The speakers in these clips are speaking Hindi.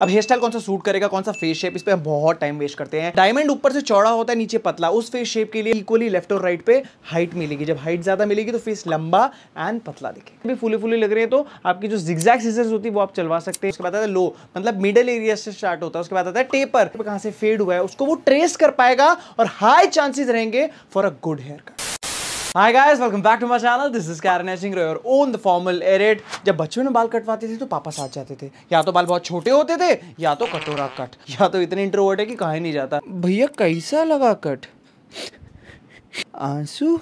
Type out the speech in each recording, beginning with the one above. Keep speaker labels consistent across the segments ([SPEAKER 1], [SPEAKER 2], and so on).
[SPEAKER 1] अब हेयर स्टाइल कौन सा सूट करेगा कौन सा फेस शेप इस पर हम बहुत टाइम वेस्ट करते हैं डायमंड ऊपर से चौड़ा होता है नीचे पतला उस फेस शेप के लिए इक्वली लेफ्ट और राइट पे हाइट मिलेगी जब हाइट ज्यादा मिलेगी तो फेस लंबा एंड पतला दिखेगा अभी फूले फूले लग रहे हैं तो आपकी जो जिग्जैक सीजर्स होती है वो आप चलवा सकते हैं उसके बाद आता है लो मतलब मिडल एरिया से स्टार्ट होता है उसके बाद आता है टेपर कहाँ से फेड हुआ है उसको वो ट्रेस कर पाएगा और हाई चांसेस रहेंगे for a good hair cut hi guys welcome back to my channel this is Karan Singh your own the formal एरेट जब बच्चों ने बाल कटवाते थे तो पापा साथ जाते थे या तो बाल बहुत छोटे होते थे या तो कटोरा कट या तो इतने इंट्रोवर्ट है कि कहा नहीं जाता भैया कैसा लगा कट आंसू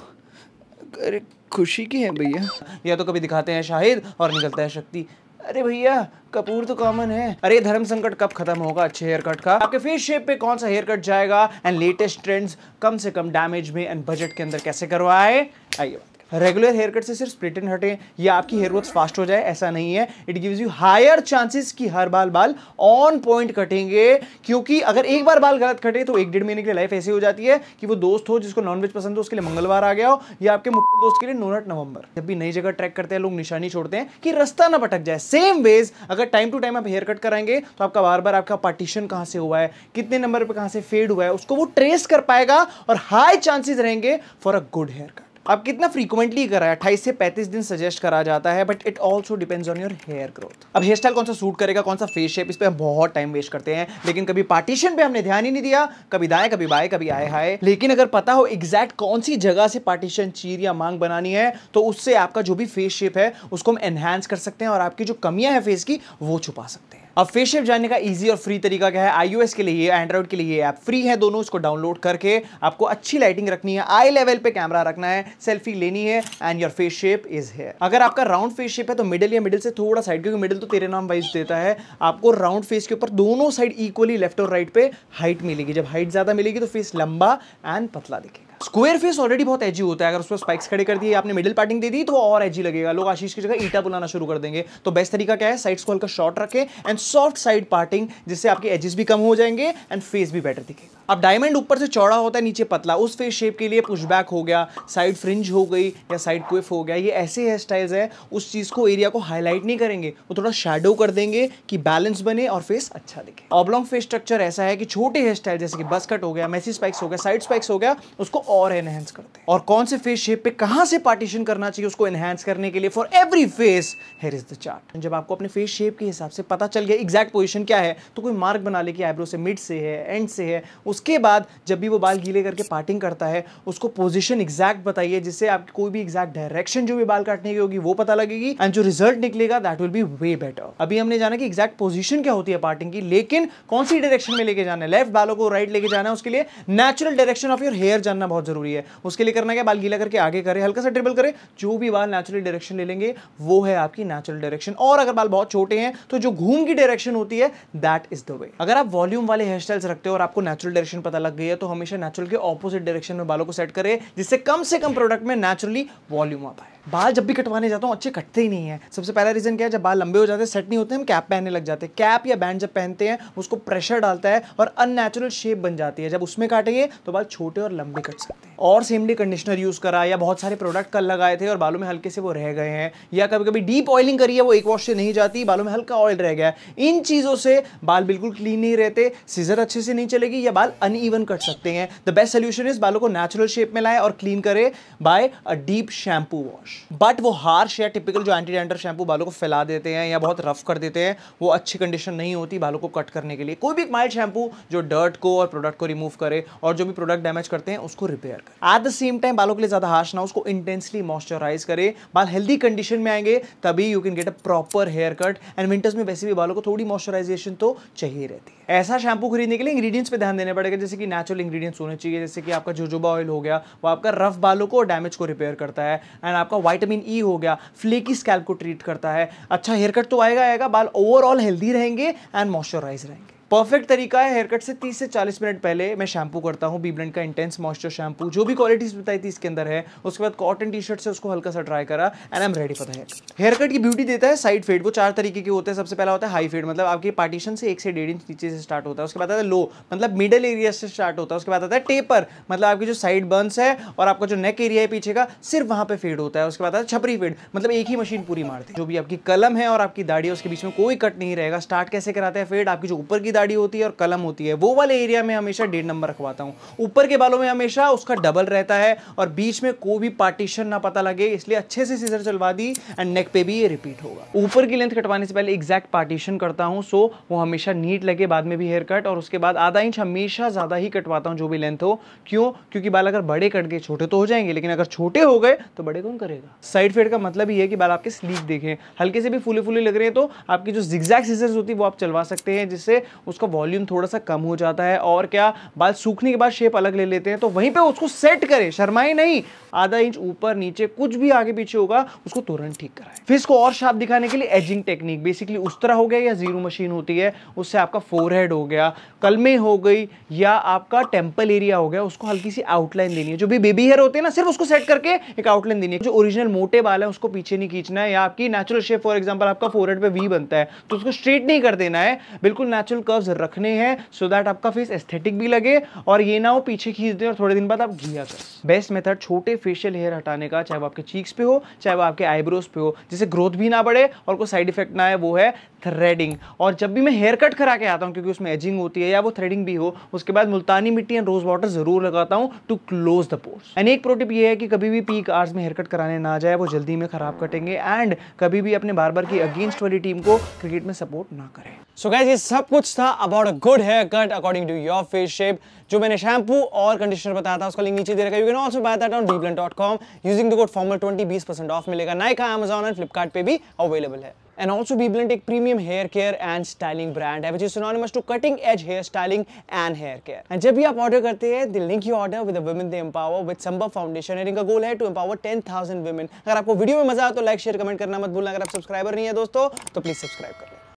[SPEAKER 1] अरे खुशी की है भैया या तो कभी दिखाते हैं शाहिद और निकलता है शक्ति अरे भैया कपूर तो कॉमन है अरे धर्म संकट कब खत्म होगा अच्छे हेयर कट का आपके फेस शेप पे कौन सा हेयर कट जाएगा एंड लेटेस्ट ट्रेंड्स कम से कम डैमेज में एंड बजट के अंदर कैसे करवाए आइए रेगुलर हेयर कट से सिर्फ स्प्लिट एंड हटे या आपकी हेयर ग्रोथ फास्ट हो जाए ऐसा नहीं है it gives you higher chances कि हर बाल बाल ऑन पॉइंट कटेंगे क्योंकि अगर एक बार बाल गलत कटे तो एक डेढ़ महीने के लिए लाइफ ऐसी हो जाती है कि वो दोस्त हो जिसको नॉनवेज पसंद हो उसके लिए मंगलवार आ गया हो या आपके मुख्य दोस्त के लिए नोनट नवंबर जब भी नई जगह ट्रैक करते हैं लोग निशानी छोड़ते हैं कि रास्ता ना भटक जाए सेम वेज अगर टाइम टू टाइम आप हेयर कट कराएंगे तो आपका बार बार आपका पार्टीशन कहाँ से हुआ है कितने नंबर पर कहाँ से फेड हुआ है उसको वो ट्रेस कर पाएगा और हाई चांसेस रहेंगे for a good hair cut आप कितना फ्रीक्वेंटली करा है अट्ठाईस से पैंतीस दिन सजेस्ट करा जाता है but it also depends on your hair growth अब हेयर स्टाइल कौन सा सूट करेगा कौन सा फेस शेप इस पर हम बहुत टाइम वेस्ट करते हैं लेकिन कभी पार्टीशन पे हमने ध्यान ही नहीं दिया कभी दाएं कभी बाएं कभी आए हाय लेकिन अगर पता हो एग्जैक्ट कौन सी जगह से पार्टीशन चीर या मांग बनानी है तो उससे आपका जो भी फेस शेप है उसको हम एनहेंस कर सकते हैं और आपकी जो कमियां हैं फेस की वो छुपा सकते हैं अब फेशियल जानने का ईजी और फ्री तरीका क्या है आईओएस के लिए एंड्रॉइड के लिए ऐप फ्री है दोनों इसको डाउनलोड करके आपको अच्छी लाइटिंग रखनी है आई लेवल पे कैमरा रखना है सेल्फी लेनी है and your face shape is है अगर आपका राउंड फेस शेप है तो मिडिल या मिडिल से थोड़ा साइड क्योंकि मिडिल तो तेरे नाम वाइज देता है आपको राउंड फेस के ऊपर दोनों साइड इक्वली लेफ्ट और राइट पे हाइट मिलेगी जब हाइट ज़्यादा मिलेगी तो फेस लंबा एंड पतला दिखेगा स्क्वेयर फेस ऑलरेडी बहुत एजी होता है अगर उस पर स्पाइक्स खड़े कर दिए आपने मिडिल पार्टिंग दे दी तो और एजी लगेगा लोग आशीष की जगह ईटा बुलाना शुरू कर देंगे तो बेस्ट तरीका क्या है साइड्स को हल्का शॉर्ट रखें एंड सॉफ्ट साइड पार्टिंग जिससे आपके एजेस भी कम हो जाएंगे एंड फेस भी बेटर दिखेगा अब डायमंड ऊपर से चौड़ा होता है नीचे पतला उस फेस शेप के लिए पुशबैक हो गया साइड फ्रिंज हो गई या साइड क्विफ हो गया ये ऐसे हेयर स्टाइल्स है उस चीज़ को एरिया को हाईलाइट नहीं करेंगे वो थोड़ा शेडो कर देंगे कि बैलेंस बने और फेस अच्छा दिखे ऑबलॉन्ग फेस स्ट्रक्चर ऐसा है कि छोटे हेयर स्टाइल जैसे कि बस कट हो गया मैसी स्पाइक्स हो गया साइड स्पाइक्स हो गया उसको और एनहेंस करते हैं और कौन से फेस शेप पे कहाँ से पार्टीशन करना चाहिए उसको एनहेंस करने के लिए for every face hair is the chart जब आपको अपने फेस शेप के हिसाब से पता चल गया एग्जैक्ट पोजिशन क्या है तो कोई मार्क बना ले कि आईब्रो से मिड से है एंड से है उस उसके बाद जब भी वो बाल गीले करके पार्टिंग करता है उसको पोजिशन एग्जैक्ट बताइए जिससे आपकी कोई भी एग्जैक्ट डायरेक्शन जो भी बाल काटने की होगी वो पता लगेगी एंड जो रिजल्ट निकलेगा that will be way better अभी हमने जाना कि एग्जैक्ट पोजिशन क्या होती है पार्टिंग की लेकिन कौन सी डायरेक्शन में लेके जाना है लेफ्ट बालों को राइट लेके जाना है उसके लिए natural direction of your hair जानना बहुत जरूरी है उसके लिए करना क्या बाल गीला करके आगे करें हल्का सा ट्रिबल करें जो भी बाल नेचुरल डायरेक्शन ले लेंगे वो है आपकी नेचुरल डायरेक्शन और अगर बाल बहुत छोटे हैं तो जो घूम की डायरेक्शन होती है दैट इज द वे अगर आप वॉल्यूम वाले हेयर स्टाइल्स रखते हो और आपको नेचुरल डायरेक्शन पता लग गई है तो हमेशा नेचुरल के ऑपोजिट डायरेक्शन में बालों को सेट करें जिससे कम से कम प्रोडक्ट में नेचुरली वॉल्यूम आ पाए बाल जब भी कटवाने जाता हूँ अच्छे कटते ही नहीं है सबसे पहला रीजन क्या है जब बाल लंबे हो जाते हैं सेट नहीं होते हम कैप पहनने लग जाते हैं कैप या बैंड जब पहनते हैं उसको प्रेशर डालता है और अननेचुरल शेप बन जाती है जब उसमें काटेंगे तो बाल छोटे और लंबे कट सकते हैं और सेम डे कंडीशनर यूज़ करा या बहुत सारे प्रोडक्ट कल लगाए थे और बालों में हल्के से वो रह गए हैं या कभी कभी डीप ऑयलिंग करी है वो एक वॉश से नहीं जाती बालों में हल्का ऑयल रह गया इन चीज़ों से बाल बिल्कुल क्लीन नहीं रहते सीजर अच्छे से नहीं चलेगी या बाल अनइवन कट सकते हैं द बेस्ट सोल्यूशन इज बालों को नेचुरल शेप में लाए और क्लीन करे by a deep shampoo wash but वो हार्श या टिपिकल जो एंटी डेंडर शैम्पू बालों को फैला देते हैं या बहुत रफ कर देते हैं वो अच्छी कंडीशन नहीं होती बालों को कट करने के लिए कोई भी एक माइल्ड शैम्पू जो डर्ट को और प्रोडक्ट को रिमूव करे और जो भी प्रोडक्ट डैमेज करते हैं उसको रिपेयर करें एट द सेम टाइम बालों के लिए ज़्यादा हार्श ना उसको इंटेंसली मॉइस्चराइज करे बाल हेल्दी कंडीशन में आएंगे तभी you can get a proper hair cut and winters में वैसे भी बालों को थोड़ी मॉइस्चराइजेशन तो चाहिए रहती है ऐसा शैम्पू खरीदने के लिए इंग्रीडियंट्स पर ध्यान देने पड़ेगा पड़ेगा जैसे कि नेचुरल इंग्रीडियंट्स होने चाहिए जैसे कि आपका जोजोबा ऑयल हो गया वो आपका रफ बालों को डैमेज को रिपेयर करता है एंड आपका वाइटामिन ई e हो गया फ्लेकी स्कैल्प को ट्रीट करता है अच्छा हेयर कट तो आएगा आएगा बाल ओवरऑल हेल्दी रहेंगे एंड मॉइस्चराइज रहेंगे परफेक्ट तरीका है हेयर कट से 30 से 40 मिनट पहले मैं शैम्पू करता हूँ बीब्रेंड का इंटेंस मॉइस्चर शैम्पू जो भी क्वालिटीज बताई थी इसके अंदर है उसके बाद कॉटन टी शर्ट से उसको हल्का सा ट्राई करा and I am ready for hair hair cut की ब्यूटी देता है साइड फेड वो चार तरीके के होते हैं सबसे पहला होता है हाई फेड मतलब आपकी पार्टीशन से एक से डेढ़ इंच नीचे से स्टार्ट होता है उसके बाद आता है लो मतलब मिडल एरिया से स्टार्ट होता है उसके बाद आता है टेपर मतलब आपकी जो साइड बर्न्स है और आपका जो नेक एरिया है पीछे का सिर्फ वहाँ पे फेड होता है उसके बाद आता है छपरी फेड मतलब एक ही मशीन पूरी मारती है जो भी आपकी कलम है और आपकी दाढ़ी है उसके बीच में कोई कट नहीं रहेगा स्टार्ट कैसे कराते हैं फेड आपकी जो ऊपर की दाढ़ी होती है और कलम होती है वो वाले एरिया में हमेशा डेढ़ नंबर रखवाता हूँ ऊपर के बालों में हमेशा उसका डबल रहता है और बीच में कोई भी पार्टीशन ना पता लगे इसलिए अच्छे से सीजर चलवा दी एंड नेक पे भी ये रिपीट होगा ऊपर की लेंथ कटवाने से पहले एग्जैक्ट पार्टीशन करता हूँ सो वो हमेशा नीट लगे बाद में भी हेयर कट और उसके बाद आधा इंच हमेशा ज़्यादा ही कटवाता हूँ जो भी लेंथ हो क्यों क्योंकि बाल अगर बड़े कट गए छोटे तो हो जाएंगे लेकिन अगर छोटे हो गए तो बड़े कौन करेगा साइड फेड का मतलब ये है कि बाल आपके स्लीप देखें हल्के से भी फूले फूले लग रहे हैं तो आपकी जो जिग्जैक सीजर्स होती है वो आप चलवा सकते हैं जिससे उसका वॉल्यूम थोड़ा सा कम हो जाता है और क्या बाल सूखने के बाद शेप अलग ले लेते हैं तो वहीं पर उसको सेट करें शर्माए नहीं आधा इंच ऊपर नीचे कुछ भी आगे पीछे होगा उसको तुरंत ठीक कराएं फिर इसको और शार्प दिखाने के लिए एजिंग टेक्निक बेसिकली उस तरह हो गया या जीरो मशीन होती है उससे आपका फोरहेड हो गया कलमे हो गई या आपका टेम्पल एरिया हो गया उसको हल्की सी आउटलाइन देनी है जो भी बेबी हेयर होते हैं ना सिर्फ उसको सेट करके एक आउटलाइन देनी है जो ओरिजिनल मोटे बाल है उसको पीछे नहीं खींचना है या आपकी नेचुरल शेप फॉर एग्जाम्पल आपका फोरहेड पे वी बनता है तो उसको स्ट्रेट नहीं कर देना है बिल्कुल नेचुरल कर कर्व्स रखने हैं सो दैट आपका फेस एस्थेटिक भी लगे और ये ना हो पीछे खींच दे और थोड़े दिन बाद आप घिया कर बेस्ट मेथड छोटे फेशियल हेयर हटाने का चाहे वो आपके चीक्स पे हो चाहे वो आपके आईब्रोज पे हो जिससे ग्रोथ भी ना बढ़े और कोई साइड इफेक्ट ना आए वो है थ्रेडिंग और जब भी मैं हेयर कट करा के आता हूँ क्योंकि उसमें एजिंग होती है या वो थ्रेडिंग भी हो उसके बाद मुल्तानी मिट्टी एंड रोज वाटर जरूर लगाता हूँ to close the pores and एक प्रोटिप ये है कि कभी भी पीक आर्स में हेयर कट कराने ना जाए वो जल्दी में खराब कटेंगे एंड कभी भी अपने बार बार की अगेंस्ट वाली टीम को क्रिकेट में सपोर्ट ना करें सो so guys, ये सब कुछ था था about a good hair cut according to your face shape जो मैंने शैम्पू और कंडीशनर बताया था उसका लिंक नीचे दे रखा you can also buy that on BBlunt dot com using the code formal twenty बीस परसेंट ऑफ मिलेगा नाइका अमेजॉन एंड फ्लिपकार्ट पे भी अवेलेबल है And also Beblant एक premium hair care and styling brand है which is synonymous to cutting edge hair styling and hair care and जब भी आप ऑर्डर करते हैं they link you order with the women empower with Sambhav foundation and इनका गोल है to empower ten thousand woman अगर आपको वीडियो में मजा आया तो लाइक शेयर कमेंट करना मत भूलना अगर आप सब्सक्राइबर नहीं है दोस्तों तो प्लीज सब्सक्राइब कर लें